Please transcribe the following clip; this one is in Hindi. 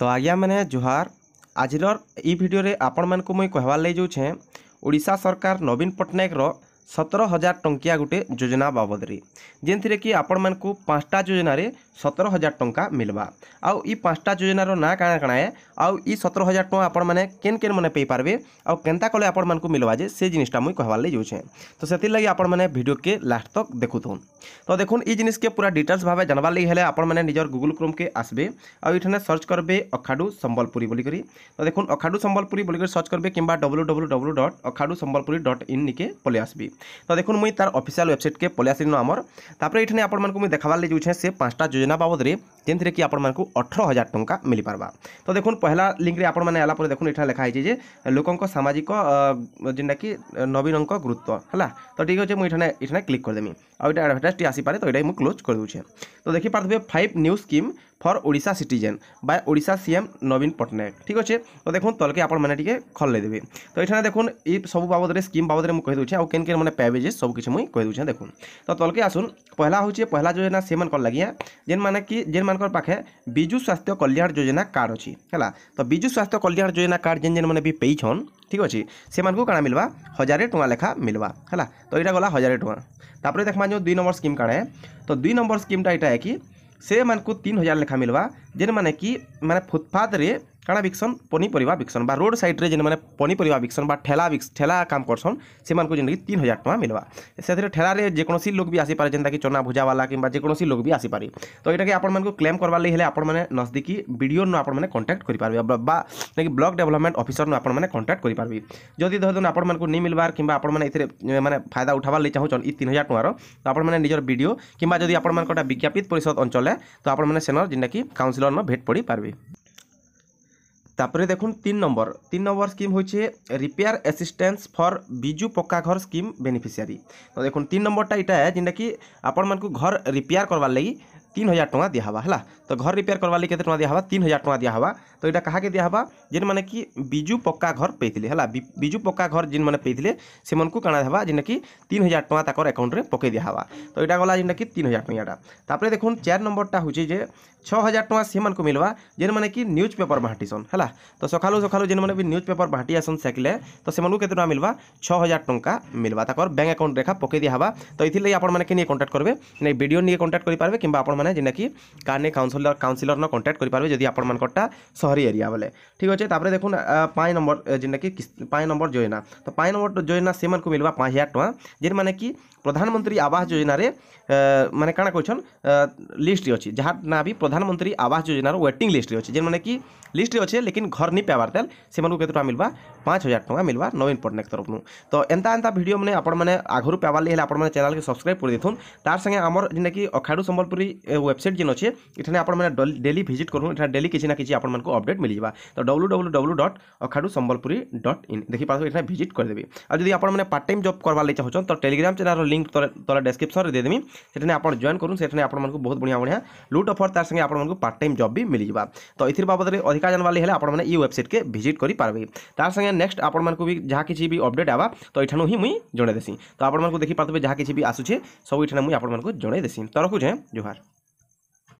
ତ ଆଜ୍ଞାମାନେ ଜୁହାର ଆଜିର ଇ ଭିଡ଼ିଓରେ ଆପଣମାନଙ୍କୁ ମୁଇଁ କହିବାର୍ ଲାଗି ଯାଉଛେଁ ଓଡ଼ିଶା ସରକାର ନବୀନ ପଟ୍ଟନାୟକର सतर हजार टंकिया गोटे योजना बाबद जे थी कि आपण मैं पांचटा योजन सतर हजार टाँग मिलवा आउ यटा योजनार ना कण कण है आउ य सतर हजार टाँग आपण मैंने केन केन मैंने पारे आंता कले आपण मानक मिलवाजे से जिनटा मुझे कहबार लगे जाऊँचे तो से लगे आपण भिडियो के लास्ट तक तो देखुन तो देख य जिनके पूरा डिटेल्स भाव जानवार लगे आपने निजर गुगुल क्रोम के आसबे आईने सर्च करेंगे अखाडू संबलपुरी बोलकर तो देख अखाडू संबलपुरी बोलकर सर्च करेंगे कि W W W dot Akhadu Sambalpuri dot in निके पलि आसबी ତ ଦେଖନ୍ତୁ ମୁଇଁ ତାର ଅଫିସିଆଲ ୱେବସାଇଟ୍କେ ପଳେଇ ଆସିଲିନ ଆମର ତାପରେ ଏଇଠାନେ ଆପଣମାନଙ୍କୁ ମୁଇଁ ଦେଖାବାର୍ ଲାଗି ଯାଉଛେ ସେ ପାଞ୍ଚଟା ଯୋଜନା ବାବଦରେ जेनथिरे कि आपंक अठर हजार टाँचा मिल पार्बा तो देखो पहला लिंक लिंक्रे आपला देखो ये लेखा है लोकों सामाजिक जेनटा कि नवीन गुरुत्व है तो ठीक अच्छे मुझे क्लिक करदेमी आउ ये आडभटाइज आसपे तो ये मुझे क्लोज करदे तो देखिपारे five new scheme for Odia citizen by Odia CM Naveen Patnaik ठीक अच्छे तो देखो तलके आपटे खलैदेवे तो ये देखो ये सब बाबद स्कीम बाबद मुझे आउ केन केन मैंने पाइबे जे सब किसी मुझे कहीदे देखो तो तलके आसन पहला हूँ पहला योजना से मान लगी जेन मैंने कि जेन मान ଆପଣଙ୍କର ପାଖେ ବିଜୁ ସ୍ୱାସ୍ଥ୍ୟ କଲ୍ୟାଣ ଯୋଜନା କାର୍ଡ଼ ଅଛି ହେଲା ତ ବିଜୁ ସ୍ୱାସ୍ଥ୍ୟ କଲ୍ୟାଣ ଯୋଜନା କାର୍ଡ଼ ଯେନ୍ ଯେନ୍ମାନେ ବି ପେଇଛନ୍ ଠିକ୍ ଅଛି ସେମାନଙ୍କୁ କାଣା ମିଲ୍ବା ହଜାରେ ଟଙ୍କା ଲେଖା ମିଲ୍ବା ହେଲା ତ ଏଇଟା ଗଲା ହଜାରେ ଟଙ୍କା ତାପରେ ଦେଖମା ଯେଉଁ ଦୁଇ ନମ୍ବର ସ୍କିମ୍ କାଣା ତ ଦୁଇ ନମ୍ବର ସ୍କିମ୍ଟା ଏଇଟା କି ସେମାନଙ୍କୁ ତିନି ହଜାର ଲେଖା ମିଲ୍ବା ଯେନ୍ମାନେ କି ମାନେ ଫୁଟପାଥରେ କାଣା ବିକ୍ସନ୍ ପନିପରିବା ବିକ୍ସନ୍ ବା ରୋଡ଼ ସାଇଡ଼୍ରେ ଯେନ୍ମାନେ ପନିପରିବା ବିକ୍ସନ୍ ବା ଠେଲା ଠେଲା କାମ କରସନ୍ ସେମାନଙ୍କୁ ଯେନ୍ଟାକି ତିନି ହଜାର ଟଙ୍କା ମିଲ୍ବା ସେଥିରେ ଠେଲାରେ ଯେକୌଣସି ଲୋକ ବି ଆସିପାରେ ଯେନ୍ତାକି ଚନା ଭୁଜାବାଲା କିମ୍ବା ଯେକୌଣସି ଲୋକ ବି ଆସିପାରେ ତ ଏଇଟାକି ଆପଣମାନଙ୍କୁ କ୍ଲେମ୍ କରବାର ଲାଗି ହେଲେ ଆପଣମାନେ ନଜଦିକି ବିଡ଼ିଓନୁ ଆପଣମାନେ କଣ୍ଟାକ୍ଟ କରିପାରିବେ ବା ଯେକି ବ୍ଲକ୍ ଡେଭଲପମେଣ୍ଟ ଅଫିସରନୁ ଆପଣମାନେ କଣ୍ଟାକ୍ଟ କରିପାରିବେ ଯଦି ଧରିଦିଅନ୍ତୁ ଆପଣମାନଙ୍କୁ ନେଇ ମିଲ୍ବାର କିମ୍ବା ଆପଣମାନେ ଏଥିରେ ମାନେ ଫାଇଦା ଉଠାବାର ଲାଗି ଚାହୁଁଛନ୍ ଇ ତିନି ହଜାର ଟଙ୍କାର ତ ଆପଣମାନେ ନିଜର ଭିଡ଼ିଓ କିମ୍ବା ଯଦି ଆପଣମାନଙ୍କଟା ବିଜ୍ଞାପିତ ପରିଷଦ ଅଞ୍ଚଳରେ ତ ଆପଣମାନେ ସେନ ଯେନ୍ଟାକି କାଉନସିଲରନ ଭେଟ୍ ପଡ଼ିପାରିବେ তারপরে দেখুন তিন নম্বর তিন নম্বর স্কিম হচ্ছে repair assistance for Biju pucca ghar scheme beneficiary তো দেখুন তিন নম্বরটা এটা যেটা কি আপনার ঘর রিপেয়ার করবার লাগি तीन हजार टाँह दिया है तो घर रिपेयर करवाली तो के टाँह दिया तीन हजार टाँग दिया तो यहाँ क्या दिया जेन मैंने कि विजु पक्का घर पे है विजु पक्का घर जिन मैंने पे से काणा देवा जेनटा कि तीन हजार टाँह आकाउंट आकाउंटे पकई दिया तो यहाँ गला जेनटा कि तीन हजार टाँहटा तापर चार नंबरटा हूँ जे छः हजार टाँग से मिलवा जेन मैंने कि न्यूज पेपर बाँटिसन है तो सकाल सकाल जेन मैंने भी न्यूज पेपर बांटी आसन सेकिले तो से टाँह मिलवा छः हजार टाँह मिलवा तक बैंक आकाउंट रेखा पकई दिया तो ये आप कंटाक्ट करेंगे नहीं भिडियो नहीं कन्टाक्ट करेंगे कि ଆପଣମାନେ ଯେନ୍ଟାକି କାର୍ ନେଇ କାଉନସିଲର କାଉନସିଲରନ କଣ୍ଟାକ୍ଟ କରିପାରିବେ ଯଦି ଆପଣମାନଙ୍କରଟା ସହରୀ ଏରିଆ ବୋଲେ ଠିକ୍ ଅଛେ ତାପରେ ଦେଖୁନ୍ ପାଇ ନମ୍ବର ଯେନ୍ଟାକି ପାଇ ନମ୍ବର ଯୋଜନା ତ ପାଇ ନମ୍ବର ଯୋଜନା ସେମାନଙ୍କୁ ମିଳିବା ପାଞ୍ଚ ହଜାର ଟଙ୍କା ଯେନ୍ମାନେ କି ପ୍ରଧାନମନ୍ତ୍ରୀ ଆବାସ ଯୋଜନାରେ ମାନେ କାଣା କହିଛନ୍ লিষ্টরে অছে যাহার না বি প্রধানমন্ত্রী আবাস যোজনার ওয়েটিং লিষ্টরে অছে যে মানে কি লিষ্টরে অছে লেকিন ঘর নি পাইবার তাল সে কত টাকা মিলবা পাঁচ হাজার টাকা মিলবা নবীন পট্টনাক তরফু তো এন্তা এন্তা ভিডিও মানে আপন মানে আঘর পাইবার লাগে আপন মানে চ্যানেলকে সবসক্রাইব করে দিথুন তার সঙ্গে আমার যেটা কি অখাড়ু সম্বলপুরী वेबसाइट जेन अच्छे इन आपने डेली भिजिट कर डेली किसी ना कि आपको अपडेट मिल जाएगा तो W W W dot Akhadu Sambalpuri dot in देखी पार्थ इन भिजिट करदेवी आज जी आपने पार्ट टाइम जब करवा लगे चाहूँ तो टेलीग्राम चैनल लिंक तरह डेस्क्रिप्सन में देदेवी से आप जॉन करूँ आप बहुत बढ़िया बढ़िया लुट अफर तरह से आपको पार्ट टाइम जब भी मिल जाएगा तो इस बाबद अधिका जानवा लगे आप वेबसाइट के भिजिट कर पार्बे तार संगे नेक्स्ट आपको भी जहाँ तो किसी भी अपडेट आवा तो यहाँ ही मुई जनदेसी तो आपको देखी पार्थे जहाँ किसी भी आसूँ सब इन मुझे आपको जनईदेसी तो रखुचे जुहार